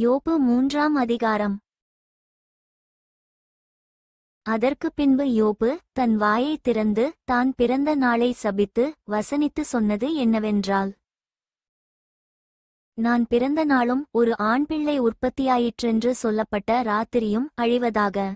யோப்பு மூன்றாம் அதிகாரம் அதற்கு பின்பு யோபு தன் வாயை திறந்து தான் பிறந்த நாளை சபித்து வசனித்து சொன்னது என்னவென்றால் நான் பிறந்த நாளும் ஒரு ஆண் பிள்ளை உற்பத்தியாயிற்றென்று சொல்லப்பட்ட ராத்திரியும் அழிவதாக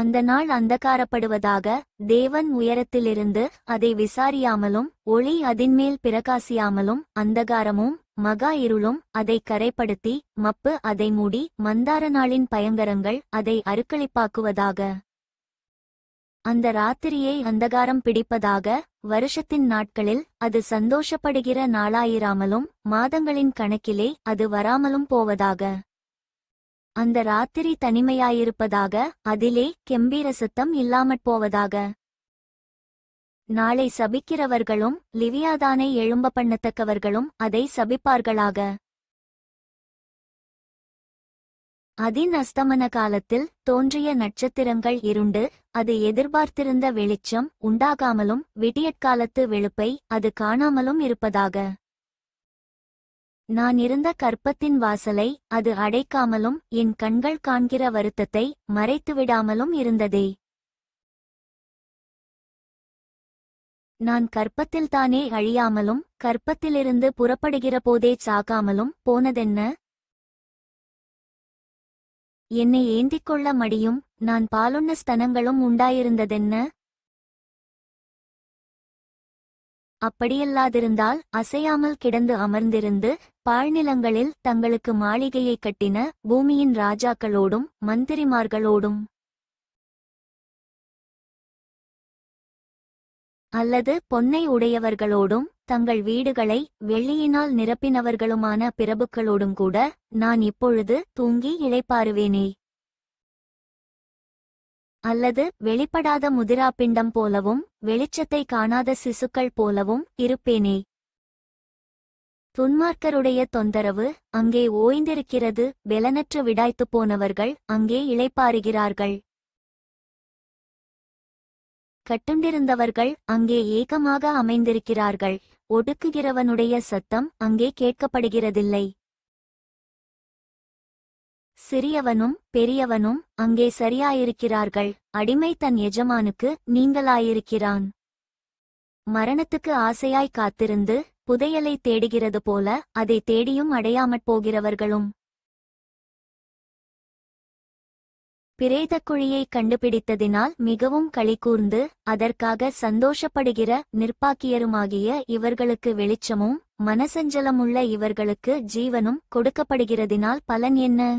அந்த நாள் அந்தகாரப்படுவதாக தேவன் உயரத்திலிருந்து அதை விசாரியாமலும் ஒளி அதின்மேல் பிரகாசியாமலும் அந்தகாரமும் மகா இருளும் அதை கரைப்படுத்தி மப்பு அதை மூடி மந்தார நாளின் பயங்கரங்கள் அதை அருக்களிப்பாக்குவதாக அந்த ராத்திரியை அந்தகாரம் பிடிப்பதாக வருஷத்தின் நாட்களில் அது சந்தோஷப்படுகிற நாளாயிராமலும் மாதங்களின் கணக்கிலே அது வராமலும் போவதாக அந்த ராத்திரி தனிமையாயிருப்பதாக அதிலே கெம்பீர சத்தம் இல்லாமற் போவதாக நாளை சபிக்கிறவர்களும் லிவியாதானை எழும்ப பண்ணத்தக்கவர்களும் அதை சபிப்பார்களாக அதின் அஸ்தமன காலத்தில் தோன்றிய நட்சத்திரங்கள் இருண்டு அது எதிர்பார்த்திருந்த வெளிச்சம் உண்டாகாமலும் விடியற்காலத்து வெளுப்பை அது காணாமலும் இருப்பதாக நான் இருந்த கற்பத்தின் வாசலை அது அடைக்காமலும் என் கண்கள் காண்கிற வருத்தத்தை மறைத்துவிடாமலும் இருந்ததே நான் கற்பத்தில்தானே அழியாமலும் கற்பத்திலிருந்து புறப்படுகிற போதே சாகாமலும் போனதென்ன என்னை ஏந்திக்கொள்ள மடியும் நான் பாலுண்ண ஸ்தனங்களும் உண்டாயிருந்ததென்ன அப்படியல்லாதிருந்தால் அசையாமல் கிடந்து அமர்ந்திருந்து பாழ்நிலங்களில் தங்களுக்கு மாளிகையை கட்டின பூமியின் ராஜாக்களோடும் மந்திரிமார்களோடும் அல்லது பொன்னை உடையவர்களோடும் தங்கள் வீடுகளை வெள்ளியினால் நிரப்பினவர்களுமான பிரபுக்களோடும் கூட நான் இப்பொழுது தூங்கி இழைப்பாருவேனே அல்லது வெளிப்படாத முதிராப்பிண்டம் போலவும் வெளிச்சத்தை காணாத சிசுக்கள் போலவும் இருப்பேனே துன்மார்க்கருடைய தொந்தரவு அங்கே ஓய்ந்திருக்கிறது பெலனற்று விடாய்த்து போனவர்கள் அங்கே இளைப்பாறுகிறார்கள் கட்டுண்டிருந்தவர்கள் அங்கே ஏகமாக அமைந்திருக்கிறார்கள் ஒடுக்குகிறவனுடைய சத்தம் அங்கே கேட்கப்படுகிறதில்லை சிறியவனும் பெரியவனும் அங்கே சரியாயிருக்கிறார்கள் அடிமை தன் எஜமானுக்கு நீங்களாயிருக்கிறான் மரணத்துக்கு ஆசையாய் காத்திருந்து புதையலை தேடுகிறது போல அதை தேடியும் அடையாமற் போகிறவர்களும் பிரேத குழியை கண்டுபிடித்ததினால் மிகவும் களிகூர்ந்து அதற்காக சந்தோஷப்படுகிற நிற்பாக்கியருமாகிய இவர்களுக்கு வெளிச்சமும் மனசஞ்சலமுள்ள இவர்களுக்கு ஜீவனும் கொடுக்கப்படுகிறதினால் பலன் என்ன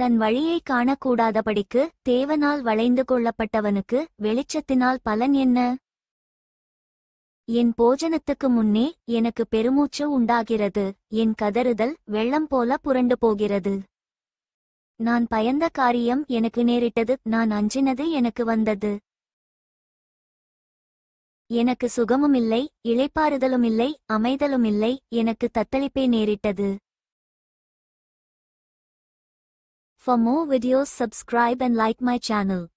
தன் வழியை காணக்கூடாதபடிக்கு தேவனால் வளைந்து கொள்ளப்பட்டவனுக்கு வெளிச்சத்தினால் பலன் என்ன என் போஜனத்துக்கு முன்னே எனக்கு பெருமூச்சு உண்டாகிறது என் கதறுதல் வெள்ளம் போல புரண்டு போகிறது நான் பயந்த காரியம் எனக்கு நேரிட்டது நான் அஞ்சினது எனக்கு வந்தது எனக்கு சுகமுமில்லை இழைப்பாறுதலுமில்லை அமைதலுமில்லை எனக்கு தத்தளிப்பே நேரிட்டது For more videos subscribe and like my channel.